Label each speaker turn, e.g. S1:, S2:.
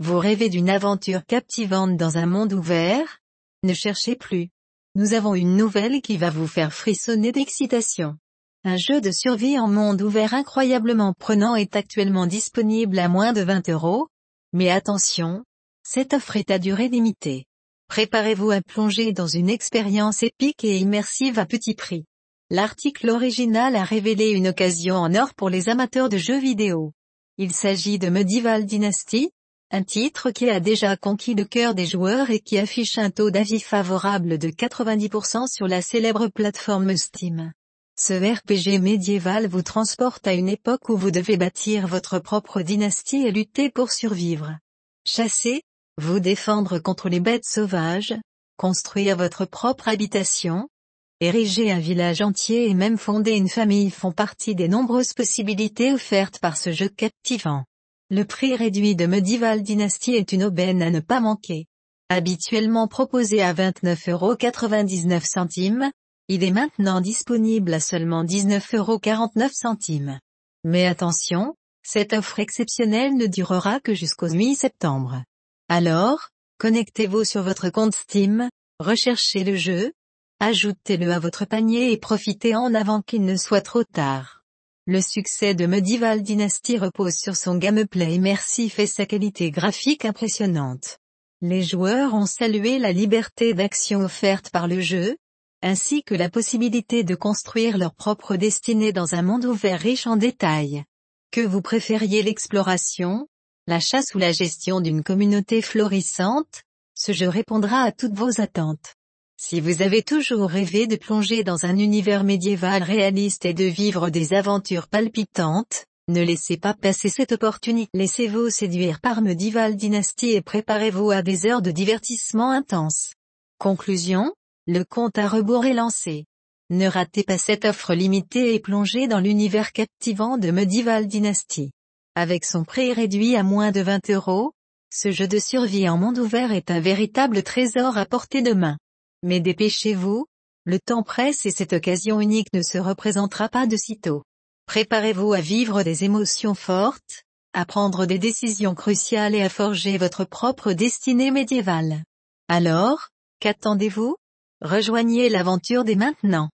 S1: Vous rêvez d'une aventure captivante dans un monde ouvert Ne cherchez plus. Nous avons une nouvelle qui va vous faire frissonner d'excitation. Un jeu de survie en monde ouvert incroyablement prenant est actuellement disponible à moins de 20 euros. Mais attention, cette offre est à durée limitée. Préparez-vous à plonger dans une expérience épique et immersive à petit prix. L'article original a révélé une occasion en or pour les amateurs de jeux vidéo. Il s'agit de Medieval Dynasty, un titre qui a déjà conquis le cœur des joueurs et qui affiche un taux d'avis favorable de 90% sur la célèbre plateforme Steam. Ce RPG médiéval vous transporte à une époque où vous devez bâtir votre propre dynastie et lutter pour survivre. Chasser, vous défendre contre les bêtes sauvages, construire votre propre habitation, Ériger un village entier et même fonder une famille font partie des nombreuses possibilités offertes par ce jeu captivant. Le prix réduit de Medieval Dynasty est une aubaine à ne pas manquer. Habituellement proposé à 29,99€, il est maintenant disponible à seulement 19,49€. Mais attention, cette offre exceptionnelle ne durera que jusqu'au mi-septembre. Alors, connectez-vous sur votre compte Steam, recherchez le jeu, ajoutez-le à votre panier et profitez en avant qu'il ne soit trop tard. Le succès de Medieval Dynasty repose sur son gameplay immersif et sa qualité graphique impressionnante. Les joueurs ont salué la liberté d'action offerte par le jeu, ainsi que la possibilité de construire leur propre destinée dans un monde ouvert riche en détails. Que vous préfériez l'exploration, la chasse ou la gestion d'une communauté florissante, ce jeu répondra à toutes vos attentes. Si vous avez toujours rêvé de plonger dans un univers médiéval réaliste et de vivre des aventures palpitantes, ne laissez pas passer cette opportunité. Laissez-vous séduire par Medieval Dynasty et préparez-vous à des heures de divertissement intense. Conclusion Le compte à rebours est lancé. Ne ratez pas cette offre limitée et plongez dans l'univers captivant de Medieval Dynasty. Avec son prix réduit à moins de 20 euros, ce jeu de survie en monde ouvert est un véritable trésor à portée de main. Mais dépêchez-vous, le temps presse et cette occasion unique ne se représentera pas de sitôt. Préparez-vous à vivre des émotions fortes, à prendre des décisions cruciales et à forger votre propre destinée médiévale. Alors, qu'attendez-vous Rejoignez l'aventure dès maintenant.